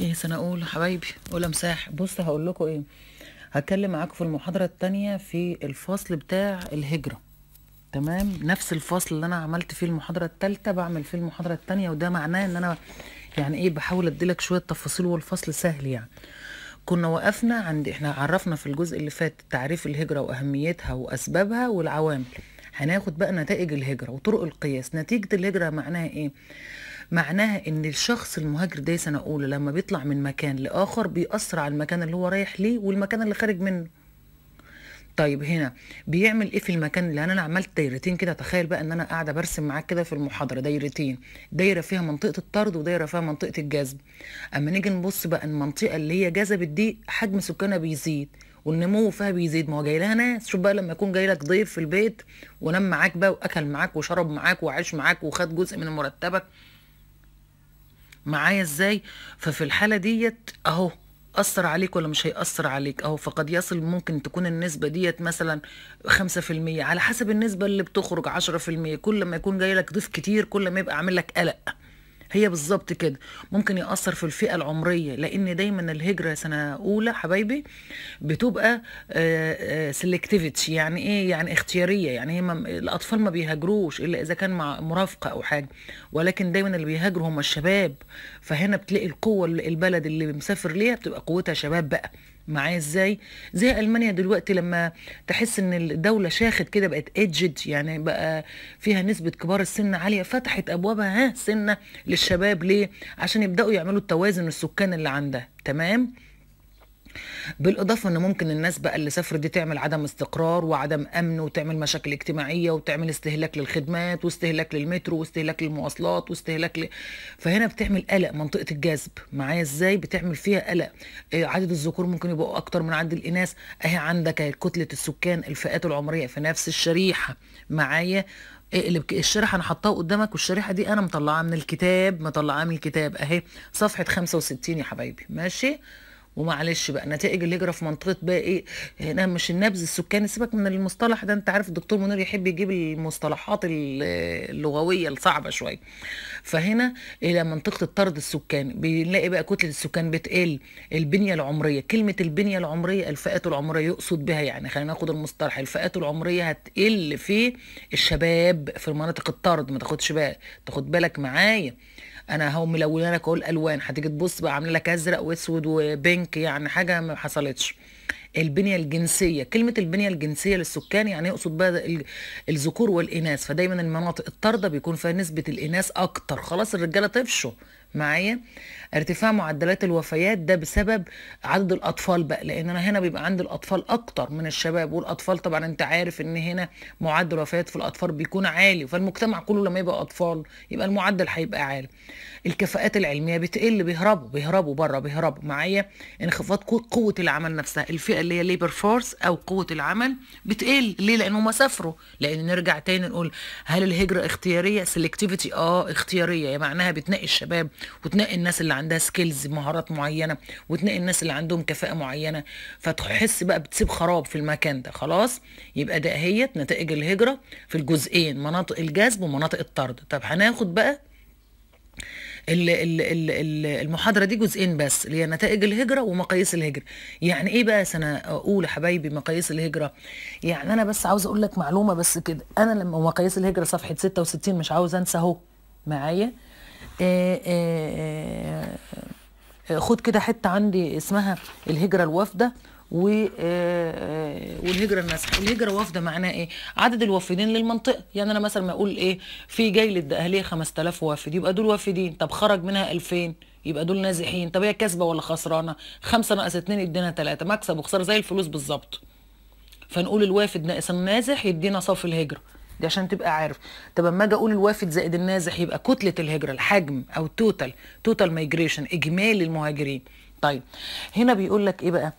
ايه سنقول حبايبي قول مساح بص هقول لكم ايه هتكلم معاكم في المحاضره الثانيه في الفصل بتاع الهجره تمام نفس الفصل اللي انا عملت فيه المحاضره الثالثه بعمل فيه المحاضره الثانيه وده معناه ان انا يعني ايه بحاول اديلك شويه تفاصيل والفصل سهل يعني كنا وقفنا عند احنا عرفنا في الجزء اللي فات تعريف الهجره واهميتها واسبابها والعوامل هناخد بقى نتائج الهجره وطرق القياس نتيجه الهجره معناها ايه معناها ان الشخص المهاجر ده سنه اولى لما بيطلع من مكان لاخر بيأثر على المكان اللي هو رايح ليه والمكان اللي خارج منه طيب هنا بيعمل ايه في المكان اللي انا عملت دايرتين كده تخيل بقى ان انا قاعده برسم معاك كده في المحاضره دايرتين دايره فيها منطقه الطرد ودايره فيها منطقه الجذب اما نيجي نبص بقى المنطقه اللي هي جذبت دي حجم سكانها بيزيد والنمو فيها بيزيد ما هو جاي لها ناس شوف بقى لما يكون جاي لك ضيف في البيت ونام معاك بقى واكل معاك وشرب معاك وعاش معاك وخد جزء من مرتبك معايا ازاي ففي الحاله ديت اهو أثر عليك ولا مش هيأثر عليك أهو فقد يصل ممكن تكون النسبة ديت مثلا خمسة في المية على حسب النسبة اللي بتخرج عشرة في المية كل ما يكون جاي لك ضيف كتير كل ما يبقى عامل لك قلق هي بالظبط كده ممكن يأثر في الفئة العمرية لأن دايما الهجرة سنة أولى حبايبي بتبقى سلكتيفيتي آه، آه، يعني إيه يعني اختيارية يعني هي الأطفال ما بيهاجروش إلا إذا كان مع مرافقة أو حاجة ولكن دايما اللي بيهاجروا هم الشباب فهنا بتلاقي القوة البلد اللي مسافر ليها بتبقى قوتها شباب بقى معاه ازاي زي المانيا دلوقتي لما تحس ان الدوله شاخت كده بقت ايدجد يعني بقى فيها نسبه كبار السن عاليه فتحت ابوابها ها سنه للشباب ليه عشان يبداوا يعملوا التوازن السكان اللي عندها تمام بالاضافه ان ممكن الناس بقى اللي سافرت دي تعمل عدم استقرار وعدم امن وتعمل مشاكل اجتماعيه وتعمل استهلاك للخدمات واستهلاك للمترو واستهلاك للمواصلات واستهلاك ل... فهنا بتعمل قلق منطقه الجذب معايا ازاي بتعمل فيها قلق آه، عدد الذكور ممكن يبقوا اكتر من عدد الاناث اهي عندك كتله السكان الفئات العمريه في نفس الشريحه معايا آه، اللي الشريحه انا حطاها قدامك والشريحه دي انا مطلعاها من الكتاب مطلعاها من الكتاب اهي صفحه 65 يا حبايبي ماشي ومعلش بقى نتائج الهجره في منطقه بقى ايه هنا مش النبذ السكاني سيبك من المصطلح ده انت عارف الدكتور منير يحب يجيب المصطلحات اللغويه الصعبه شويه فهنا الى منطقه الطرد السكاني بنلاقي بقى كتله السكان بتقل البنيه العمريه كلمه البنيه العمريه الفئات العمريه يقصد بها يعني خلينا ناخد المصطلح الفئات العمريه هتقل في الشباب في مناطق الطرد ما تاخدش بقى تاخد بالك معايا انا اهو ملونه لك اقول الوان هتيجي تبص بقى عامله لك ازرق واسود وبينك بينك يعني حاجه ما حصلتش البنيه الجنسيه كلمه البنيه الجنسيه للسكان يعني يقصد بها الذكور والاناث فدايما المناطق الطارده بيكون فيها نسبه الاناث اكتر خلاص الرجاله طفشوا معايا ارتفاع معدلات الوفيات ده بسبب عدد الاطفال بقى لان انا هنا بيبقى عندي الاطفال اكتر من الشباب والاطفال طبعا انت عارف ان هنا معدل وفيات في الاطفال بيكون عالي فالمجتمع كله لما يبقى اطفال يبقى المعدل هيبقى عالي الكفاءات العلميه بتقل بيهربوا بيهربوا بره بيهربوا معايا انخفاض قوه العمل نفسها الفئه اللي هي ليبر فورس او قوه العمل بتقل ليه ما سافروا لان نرجع تاني نقول هل الهجره اختياريه سيلكتيفيتي اه اختياريه يعني معناها بتنقي الشباب وتنقي الناس اللي عندها سكيلز مهارات معينه وتنقي الناس اللي عندهم كفاءه معينه فتحس بقى بتسيب خراب في المكان ده خلاص يبقى ده هيت نتائج الهجره في الجزئين مناطق الجذب ومناطق الطرد طب هناخد بقى المحاضرة دي جزئين بس اللي هي نتائج الهجرة ومقاييس الهجرة يعني ايه بقى سنة اقول حبايبي مقاييس الهجرة يعني انا بس عاوز اقول لك معلومة بس كده انا لما مقاييس الهجرة صفحة 66 مش عاوز انسى اهو معايا آه، آه، آه، خد كده حته عندي اسمها الهجره الوافده و والهجره الناس الهجره وافده معناها ايه عدد الوافدين للمنطقه يعني انا مثلا ما اقول ايه في جاي للدقهليه 5000 وافد يبقى دول وافدين طب خرج منها 2000 يبقى دول نازحين طب هي كسبه ولا خسرانه 5 ناقص 2 يدينا 3 مكسب وخساره زي الفلوس بالظبط فنقول الوافد ناقص النازح يدينا صافي الهجره دي عشان تبقى عارف طب اما اجي اقول الوافد زائد النازح يبقى كتله الهجره الحجم او توتال توتال مايجريشن اجمالي المهاجرين طيب هنا بيقول لك ايه بقى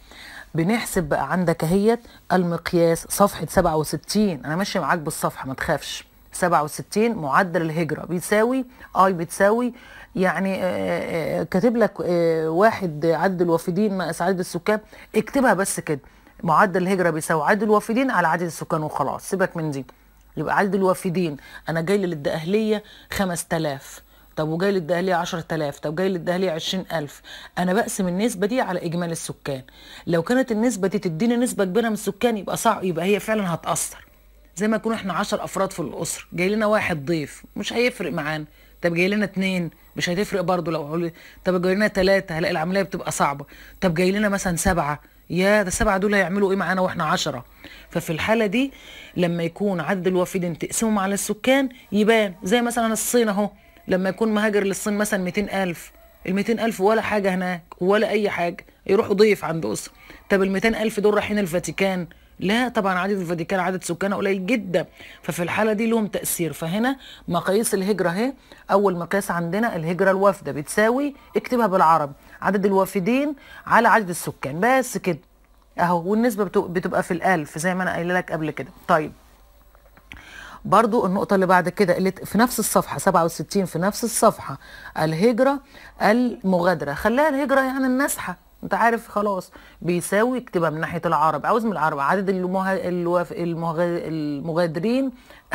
بنحسب بقى عندك اهيت المقياس صفحه 67 انا ماشي معاك بالصفحه ما تخافش 67 معدل الهجره بيساوي اي بتساوي يعني آه، آه، آه، كاتب لك واحد عدد الوافدين ناقص عدد السكان اكتبها بس كده معدل الهجره بيساوي عدد الوافدين على عدد السكان وخلاص سيبك من دي يبقى عدد الوافدين انا جاي للدقهليه 5000 طب وجاي للدقهليه 10000 طب جاي للدقهليه 20000 انا بقسم النسبه دي على اجمالي السكان لو كانت النسبه دي تديني نسبه كبيره من السكان يبقى صعب يبقى هي فعلا هتاثر زي ما يكون احنا 10 افراد في الاسره جاي لنا واحد ضيف مش هيفرق معانا طب جاي لنا اتنين مش هتفرق برضه لو طب جاي لنا تلاته هلاقي العمليه بتبقى صعبه طب جاي لنا مثلا سبعه يا ده سبعة دول هيعملوا ايه معانا واحنا عشرة ففي الحاله دي لما يكون عدد الوافدين تقسمهم على السكان يبان زي مثلا الصين اهو لما يكون مهاجر للصين مثلا ألف ال ألف ولا حاجه هناك ولا اي حاجه يروحوا ضيف عند اسره طب ال ألف دول رايحين الفاتيكان لا طبعا عدد الفاتيكان عدد سكانها قليل جدا ففي الحاله دي لهم تاثير فهنا مقاييس الهجره اهي اول مقياس عندنا الهجره الوافده بتساوي اكتبها بالعربي عدد الوافدين على عدد السكان بس كده اهو والنسبه بتبقى في الالف زي ما انا قايله لك قبل كده طيب برضو النقطة اللي بعد كده اللي في نفس الصفحة 67 في نفس الصفحة الهجرة المغادرة خلاها الهجرة يعني النسحة انت عارف خلاص بيساوي اكتبها من ناحيه العرب عاوز من العرب عدد المغادرين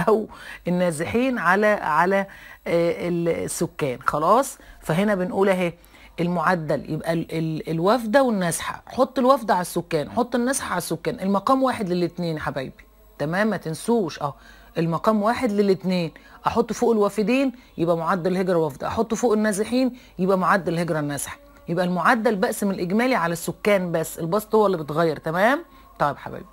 او النازحين على على آه، السكان خلاص فهنا بنقول اهي المعدل يبقى الوفده والنازحه حط الوفده على السكان حط النازحه على السكان المقام واحد للاثنين يا حبايبي تمام ما تنسوش اه المقام واحد للاثنين احط فوق الوافدين يبقى معدل الهجره وفد احط فوق النازحين يبقى معدل الهجره النازحه يبقى المعدل بقسم الاجمالي على السكان بس البسط هو اللي بيتغير تمام طيب حبايبي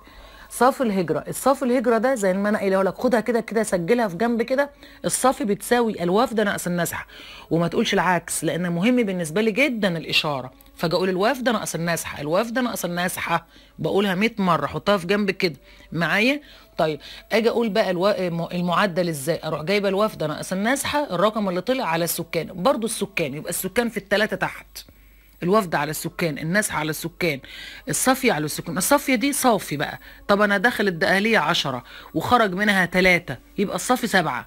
صافي الهجره الصافي الهجره ده زي ما انا قايله لك خدها كده كده سجلها في جنب كده الصافي بتساوي الوفد ناقص النزحه وما تقولش العكس لان مهم بالنسبه لي جدا الاشاره فاجي اقول الوفد ناقص النزحه الوفد ناقص النزحه بقولها 100 مره حطها في جنب كده معايا طيب اجي اقول بقى الو... المعدل ازاي اروح جايبه الوفد ناقص النزحه الرقم اللي طلع على السكان برضو السكان يبقى السكان في الثلاثه تحت الوفد على السكان الناس على السكان الصافية على السكان الصافية دي صافي بقى طب أنا دخل الدقالية عشرة وخرج منها تلاتة يبقى الصافي سبعة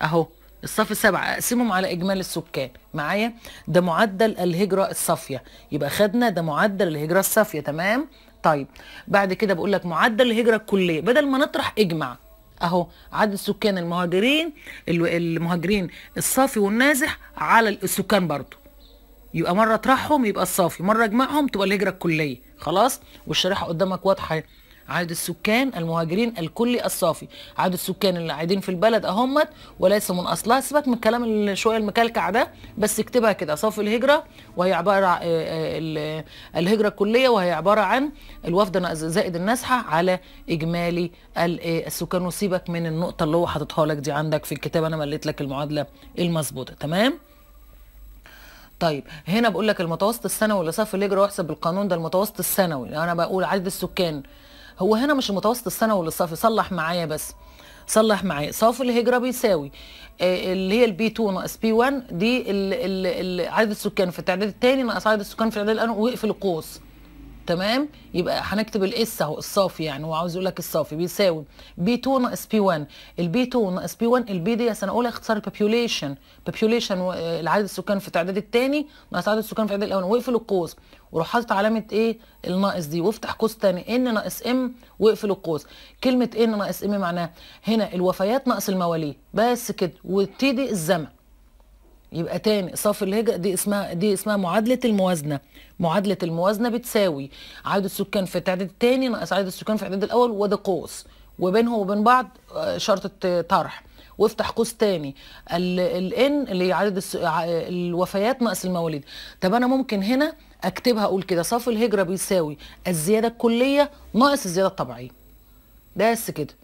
أهو الصف السبعة أقسمهم على إجمال السكان معايا ده معدل الهجرة الصافية يبقى خدنا ده معدل الهجرة الصافية تمام طيب بعد كده بقول لك معدل الهجرة الكلية بدل ما نطرح إجمع أهو عدد السكان المهاجرين المهاجرين الصافي والنازح على السكان برضو يبقى مره اطرحهم يبقى الصافي مره اجمعهم تبقى الهجره الكليه خلاص والشريحه قدامك واضحه عدد السكان المهاجرين الكلي الصافي عدد السكان اللي قاعدين في البلد اهمت وليس من اصلها سيبك من الكلام شويه المكلكع ده بس اكتبها كده صافي الهجره وهي عباره آه، آه، الهجره الكليه وهي عباره عن الوفد زائد النزحه على اجمالي آه، السكان وسيبك من النقطه اللي هو حاططها لك دي عندك في الكتاب انا مليت لك المعادله المظبوطه تمام طيب هنا بقول لك المتوسط السنوي لصف الهجره واحسب بالقانون ده المتوسط السنوي يعني انا بقول عدد السكان هو هنا مش المتوسط السنوي للصف صلح معايا بس صلح معايا صافي الهجره بيساوي آه، اللي هي البي 2 ناقص بي 1 دي عدد السكان في التعداد الثاني ناقص عدد السكان في التعداد الاول واقفل القوس تمام يبقى هنكتب الاس اهو الصافي يعني هو عاوز يقول لك الصافي بيساوي بي 2 ناقص بي 1 البي 2 ناقص بي 1 البي دي انا اقول اختصار البوبيوليشن بوبيوليشن العدد السكان في التعداد الثاني ناقص عدد السكان في التعداد الاول واقفل القوس وروح حاطط علامه ايه الناقص دي وافتح قوس ثاني ان ناقص ام واقفل القوس كلمه ان ناقص ام معناها هنا الوفيات ناقص المواليد بس كده وابتدي الزمن يبقى تاني صافي الهجرة دي اسمها دي اسمها معادلة الموازنة معادلة الموازنة بتساوي عدد السكان في التعداد الثاني ناقص عدد السكان في التعداد الأول وده قوس وبينه وبين بعض آه، شرطة طرح وافتح قوس تاني ان اللي هي عدد الوفيات ناقص المواليد طب انا ممكن هنا اكتبها اقول كده صافي الهجرة بيساوي الزيادة الكلية ناقص الزيادة الطبيعية بس كده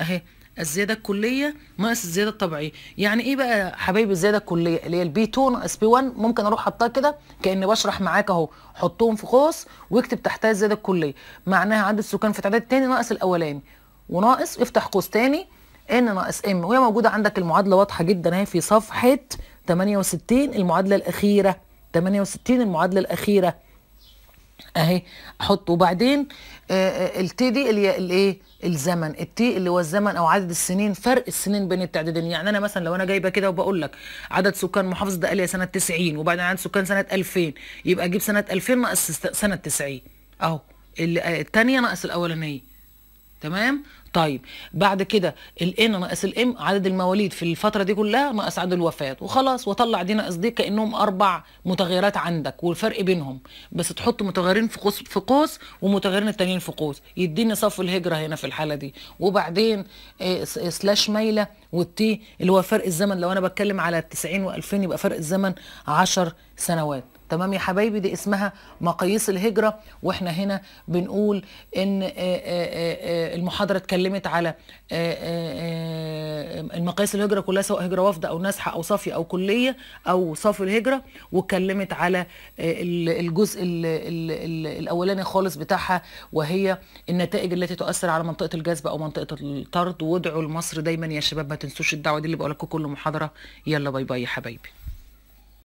اهي الزياده الكليه ناقص الزياده الطبيعيه يعني ايه بقى حبايبي الزياده الكليه اللي هي البي 2 ناقص بي 1 ممكن اروح حطها كده كاني بشرح معاك اهو حطهم في قوس واكتب تحتها الزياده الكليه معناها عدد السكان في التعداد الثاني ناقص الاولاني وناقص افتح قوس ثاني ان ناقص ام وهي موجوده عندك المعادله واضحه جدا اهي في صفحه 68 المعادله الاخيره 68 المعادله الاخيره اهي احط وبعدين آه، آه، التي دي الايه الزمن التي اللي هو الزمن او عدد السنين فرق السنين بين التعدادين يعني انا مثلا لو انا جايبه كده وبقول لك عدد سكان محافظه ده لي سنه 90 وبعدين عدد سكان سنه 2000 يبقى اجيب سنه 2000 ناقص سنه 90 اهو الثانيه آه، ناقص الاولانيه تمام طيب بعد كده الان ناقص الام عدد المواليد في الفتره دي كلها ناقص عدد الوفيات وخلاص وطلع دي ناقص دي كانهم اربع متغيرات عندك والفرق بينهم بس تحط متغيرين في قوس في قوس ومتغيرين التانيين في قوس يديني صف الهجره هنا في الحاله دي وبعدين آه، سلاش آه، مايله والتي اللي هو فرق الزمن لو انا بتكلم على 90 و2000 يبقى فرق الزمن 10 سنوات تمام يا حبايبي دي اسمها مقاييس الهجرة واحنا هنا بنقول ان آه، آه، آه، المحاضرة اتكلمت على المقاييس الهجرة كلها سواء هجرة وفد او نسحه او صافية او كلية او صافي الهجرة واتكلمت على الجزء الاولاني خالص بتاعها وهي النتائج التي تؤثر على منطقة الجذب او منطقة الطرد وادعوا لمصر دايما يا شباب ما تنسوش الدعوة دي اللي بقول لكم كل محاضرة يلا باي باي يا حبايبي